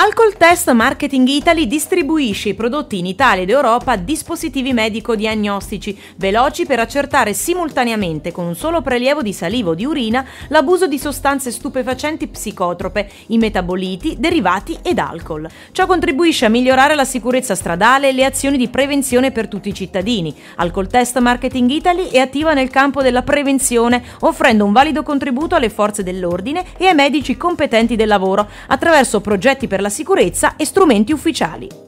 Alcol Test Marketing Italy distribuisce i prodotti in Italia ed Europa dispositivi medico-diagnostici veloci per accertare simultaneamente con un solo prelievo di salivo o di urina l'abuso di sostanze stupefacenti psicotrope, i metaboliti, derivati ed alcol. Ciò contribuisce a migliorare la sicurezza stradale e le azioni di prevenzione per tutti i cittadini. Alcol Test Marketing Italy è attiva nel campo della prevenzione, offrendo un valido contributo alle forze dell'ordine e ai medici competenti del lavoro attraverso progetti per la sicurezza e strumenti ufficiali.